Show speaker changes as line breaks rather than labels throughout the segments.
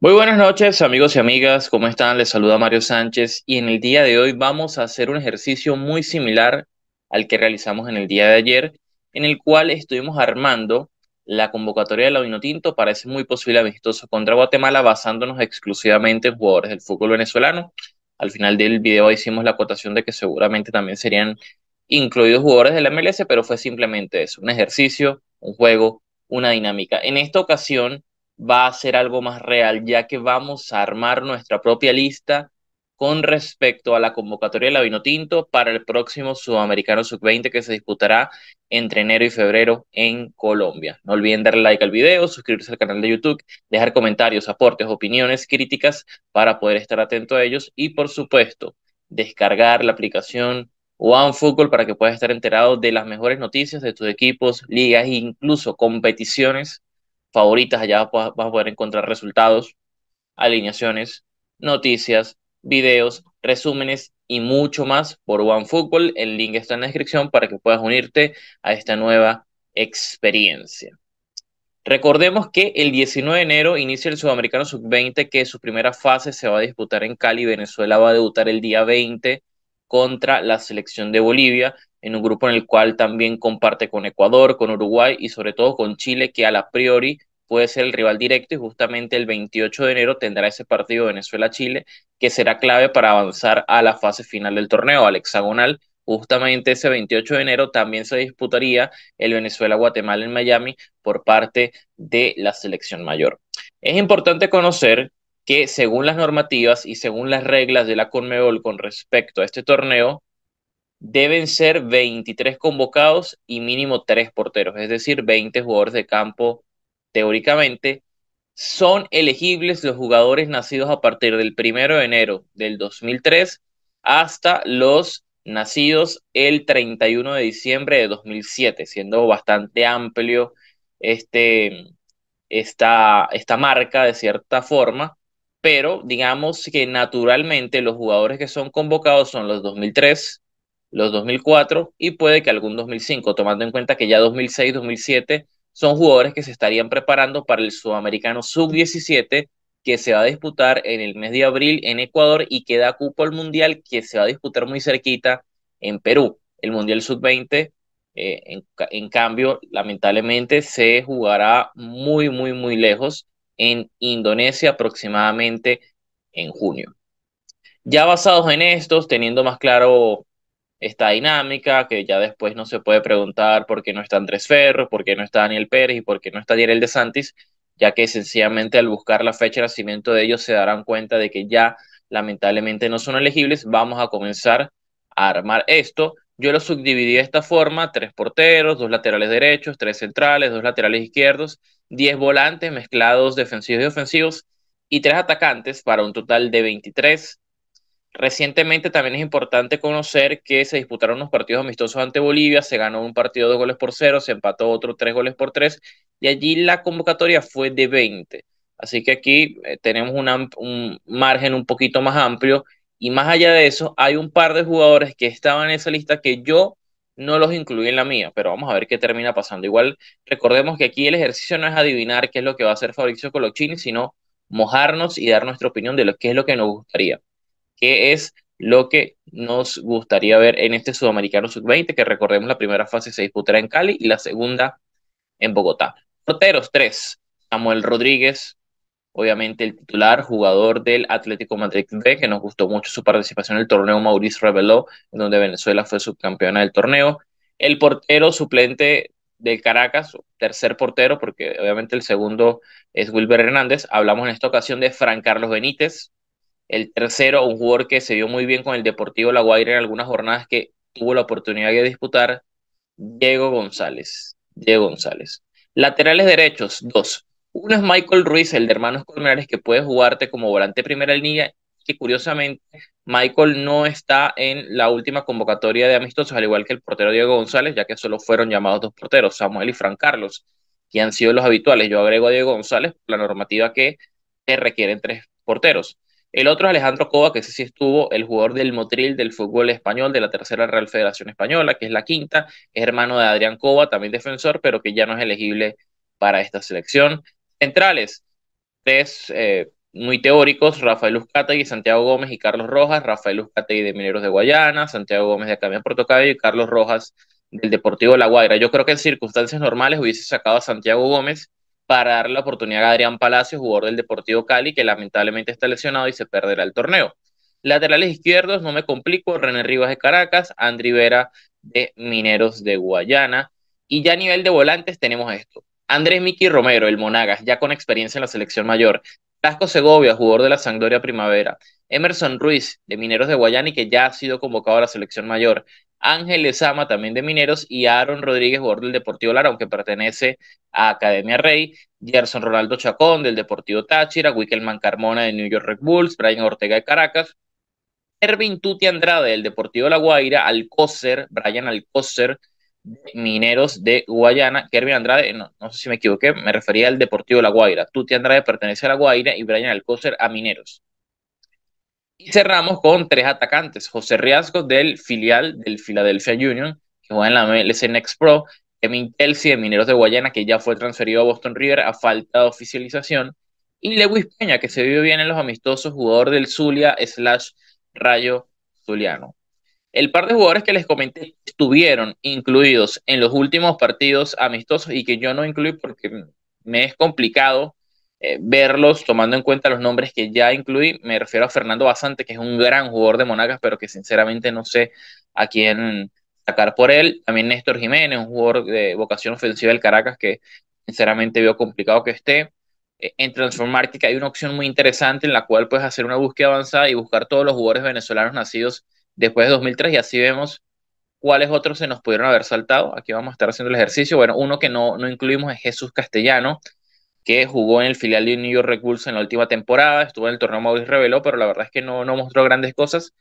Muy buenas noches amigos y amigas, ¿cómo están? Les saluda Mario Sánchez y en el día de hoy vamos a hacer un ejercicio muy similar al que realizamos en el día de ayer, en el cual estuvimos armando la convocatoria de la Vinotinto para ese muy posible amistoso contra Guatemala basándonos exclusivamente en jugadores del fútbol venezolano. Al final del video hicimos la cotación de que seguramente también serían incluidos jugadores de la MLS, pero fue simplemente eso, un ejercicio, un juego, una dinámica. En esta ocasión va a ser algo más real, ya que vamos a armar nuestra propia lista con respecto a la convocatoria de la Vinotinto para el próximo Sudamericano Sub-20 que se disputará entre enero y febrero en Colombia. No olviden darle like al video, suscribirse al canal de YouTube, dejar comentarios, aportes, opiniones, críticas para poder estar atento a ellos y por supuesto descargar la aplicación OneFootball para que puedas estar enterado de las mejores noticias de tus equipos, ligas e incluso competiciones favoritas, allá vas, a poder encontrar resultados, alineaciones, noticias, videos, resúmenes y mucho más por OneFootball. El link está en la descripción para que puedas unirte a esta nueva experiencia. Recordemos que el 19 de enero inicia el Sudamericano Sub-20, que su primera fase se va a disputar en Cali. Venezuela va a debutar el día 20 contra la selección de Bolivia, en un grupo en el cual también comparte con Ecuador, con Uruguay y sobre todo con Chile, que a la priori puede ser el rival directo y justamente el 28 de enero tendrá ese partido Venezuela-Chile que será clave para avanzar a la fase final del torneo, al hexagonal. Justamente ese 28 de enero también se disputaría el Venezuela-Guatemala en Miami por parte de la selección mayor. Es importante conocer que según las normativas y según las reglas de la Conmebol con respecto a este torneo, deben ser 23 convocados y mínimo 3 porteros, es decir, 20 jugadores de campo teóricamente, son elegibles los jugadores nacidos a partir del 1 de enero del 2003 hasta los nacidos el 31 de diciembre de 2007, siendo bastante amplio este, esta, esta marca de cierta forma, pero digamos que naturalmente los jugadores que son convocados son los 2003, los 2004 y puede que algún 2005, tomando en cuenta que ya 2006, 2007 son jugadores que se estarían preparando para el Sudamericano Sub-17 que se va a disputar en el mes de abril en Ecuador y que da cupo al Mundial que se va a disputar muy cerquita en Perú. El Mundial Sub-20, eh, en, en cambio, lamentablemente se jugará muy, muy, muy lejos en Indonesia aproximadamente en junio. Ya basados en estos, teniendo más claro esta dinámica, que ya después no se puede preguntar por qué no está Andrés Ferro, por qué no está Daniel Pérez y por qué no está el de Santis, ya que sencillamente al buscar la fecha de nacimiento de ellos se darán cuenta de que ya lamentablemente no son elegibles. Vamos a comenzar a armar esto. Yo lo subdividí de esta forma, tres porteros, dos laterales derechos, tres centrales, dos laterales izquierdos, diez volantes mezclados defensivos y ofensivos y tres atacantes para un total de 23 Recientemente también es importante conocer que se disputaron unos partidos amistosos ante Bolivia, se ganó un partido de goles por cero, se empató otro tres goles por tres y allí la convocatoria fue de 20. Así que aquí eh, tenemos un, margen un poquito más amplio y más allá de eso hay un par de jugadores que estaban en esa lista que yo no los incluí en la mía, pero vamos a ver qué termina pasando. Igual recordemos que aquí el ejercicio no es adivinar qué es lo que va a hacer Fabricio Colochín, sino mojarnos y dar nuestra opinión de lo que es lo que nos gustaría. ¿Qué es lo que nos gustaría ver en este Sudamericano Sub-20? Que recordemos, la primera fase se disputará en Cali y la segunda en Bogotá. Porteros, tres. Samuel Rodríguez, obviamente el titular, jugador del Atlético Madrid B, que nos gustó mucho su participación en el torneo Mauricio Reveló, en donde Venezuela fue subcampeona del torneo. El portero suplente del Caracas, tercer portero, porque obviamente el segundo es Wilber Hernández. Hablamos en esta ocasión de Fran Carlos Benítez, el tercero, un jugador que se vio muy bien con el Deportivo La Guaira en algunas jornadas que tuvo la oportunidad de disputar, Diego González. Diego González. Laterales derechos, dos. Uno es Michael Ruiz, el de Hermanos Colmenares, que puede jugarte como volante primera línea, que curiosamente Michael no está en la última convocatoria de amistosos, al igual que el portero Diego González, ya que solo fueron llamados dos porteros, Samuel y Fran Carlos, que han sido los habituales. Yo agrego a Diego González la normativa que te requieren tres porteros. El otro es Alejandro Cova, que ese sí estuvo, el jugador del Motril del fútbol español de la tercera Real Federación Española, que es la quinta, es hermano de Adrián Cova, también defensor, pero que ya no es elegible para esta selección. Centrales, tres eh, muy teóricos, Rafael Uzcategui, Santiago Gómez y Carlos Rojas, Rafael Uzcategui de Mineros de Guayana, Santiago Gómez de Academia Portocayo y Carlos Rojas del Deportivo La Guaira. Yo creo que en circunstancias normales hubiese sacado a Santiago Gómez, para dar la oportunidad a Adrián Palacio, jugador del Deportivo Cali, que lamentablemente está lesionado y se perderá el torneo. Laterales izquierdos, no me complico, René Rivas de Caracas, Andri Vera de Mineros de Guayana. Y ya a nivel de volantes tenemos esto. Andrés Miki Romero, el Monagas, ya con experiencia en la selección mayor. Tasco Segovia, jugador de la Sangdoria Primavera. Emerson Ruiz, de Mineros de Guayana y que ya ha sido convocado a la selección mayor. Ángel Lezama, también de Mineros, y Aaron Rodríguez, jugador del Deportivo Lara, aunque pertenece a Academia Rey, Gerson Ronaldo Chacón, del Deportivo Táchira, Wickelman Carmona, de New York Red Bulls, Brian Ortega, de Caracas, Ervin Tuti Andrade, del Deportivo La Guaira, Alcócer, Brian Alcócer, Mineros de Guayana, Kervin Andrade, no, no, sé si me equivoqué, me refería al Deportivo La Guaira. Tuti Andrade pertenece a La Guaira y Brian Alcócer a Mineros. Y cerramos con tres atacantes. José Riasco del filial del Philadelphia Union, que juega en la MLS Next Pro. Kevin Kelsey de Mineros de Guayana, que ya fue transferido a Boston River a falta de oficialización. Y Lewis Peña, que se vio bien en los amistosos, jugador del Zulia slash Rayo Zuliano. El par de jugadores que les comenté estuvieron incluidos en los últimos partidos amistosos y que yo no incluí porque me es complicado eh, verlos tomando en cuenta los nombres que ya incluí. Me refiero a Fernando Basante, que es un gran jugador de Monagas pero que sinceramente no sé a quién sacar por él. También Néstor Jiménez, un jugador de vocación ofensiva del Caracas, que sinceramente veo complicado que esté. Eh, en Transform hay una opción muy interesante en la cual puedes hacer una búsqueda avanzada y buscar todos los jugadores venezolanos nacidos después de 2003 y así vemos cuáles otros se nos pudieron haber saltado. Aquí vamos a estar haciendo el ejercicio. Bueno, uno que no, no incluimos es Jesús Castellano, que jugó en el filial de New York en la última temporada, estuvo en el torneo Mauricio Reveló, pero la verdad es que no, no mostró grandes cosas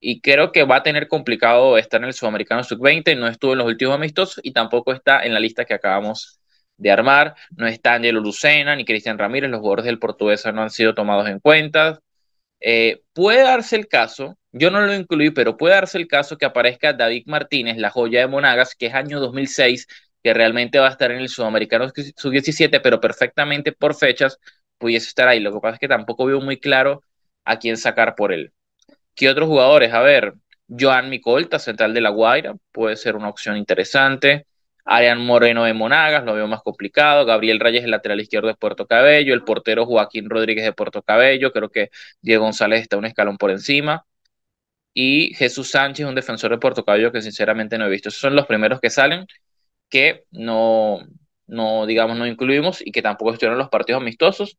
y creo que va a tener complicado estar en el Sudamericano Sub-20, no estuvo en los últimos amistosos y tampoco está en la lista que acabamos de armar, no está Angelo Lucena ni Cristian Ramírez, los jugadores del portuguesa no han sido tomados en cuenta. Eh, puede darse el caso, yo no lo incluí, pero puede darse el caso que aparezca David Martínez, la joya de Monagas, que es año 2006, que realmente va a estar en el Sudamericano Sub-17, pero perfectamente por fechas pudiese estar ahí. Lo que pasa es que tampoco veo muy claro a quién sacar por él. ¿Qué otros jugadores? A ver, Joan Micolta, central de La Guaira, puede ser una opción interesante. Arian Moreno de Monagas, lo veo más complicado. Gabriel Reyes, el lateral izquierdo de Puerto Cabello. El portero Joaquín Rodríguez de Puerto Cabello. Creo que Diego González está un escalón por encima. Y Jesús Sánchez, un defensor de Puerto Cabello que sinceramente no he visto. Esos son los primeros que salen que no, no, digamos, no incluimos y que tampoco estuvieron los partidos amistosos.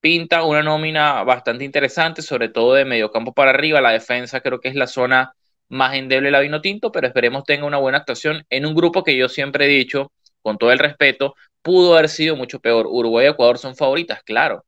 Pinta una nómina bastante interesante, sobre todo de campo para arriba. La defensa creo que es la zona más endeble de la tinto, pero esperemos tenga una buena actuación en un grupo que yo siempre he dicho, con todo el respeto, pudo haber sido mucho peor. Uruguay y Ecuador son favoritas, claro.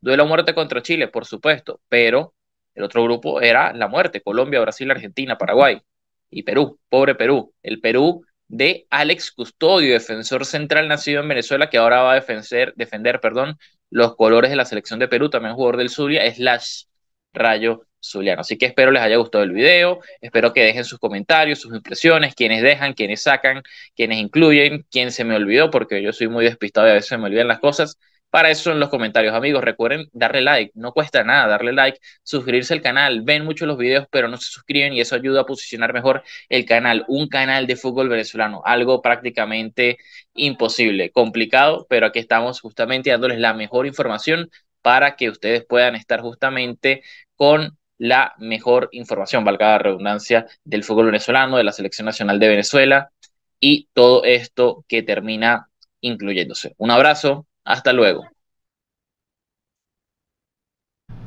Duelo la muerte contra Chile, por supuesto, pero el otro grupo era la muerte. Colombia, Brasil, Argentina, Paraguay y Perú. Pobre Perú. El Perú de Alex Custodio, defensor central nacido en Venezuela, que ahora va a defender, defender perdón, los colores de la selección de Perú, también jugador del Zulia, slash Rayo Zuliano. Así que espero les haya gustado el video, espero que dejen sus comentarios, sus impresiones, quienes dejan, quienes sacan, quienes incluyen, quién se me olvidó, porque yo soy muy despistado y a veces me olvidan las cosas. Para eso en los comentarios, amigos, recuerden darle like, no cuesta nada darle like, suscribirse al canal, ven muchos los videos, pero no se suscriben y eso ayuda a posicionar mejor el canal, un canal de fútbol venezolano, algo prácticamente imposible, complicado, pero aquí estamos justamente dándoles la mejor información para que ustedes puedan estar justamente con la mejor información, valga la redundancia, del fútbol venezolano, de la Selección Nacional de Venezuela y todo esto que termina incluyéndose. Un abrazo, hasta luego.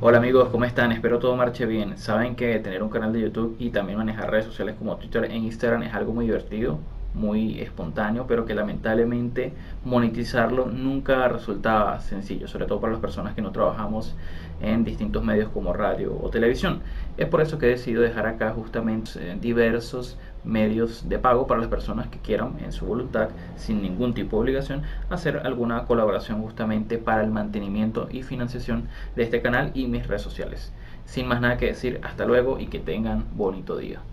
Hola amigos, ¿cómo están? Espero todo marche bien. Saben que tener un canal de YouTube y también manejar redes sociales como Twitter e Instagram es algo muy divertido muy espontáneo, pero que lamentablemente monetizarlo nunca resultaba sencillo, sobre todo para las personas que no trabajamos en distintos medios como radio o televisión. Es por eso que he decidido dejar acá justamente eh, diversos medios de pago para las personas que quieran en su voluntad, sin ningún tipo de obligación, hacer alguna colaboración justamente para el mantenimiento y financiación de este canal y mis redes sociales. Sin más nada que decir, hasta luego y que tengan bonito día.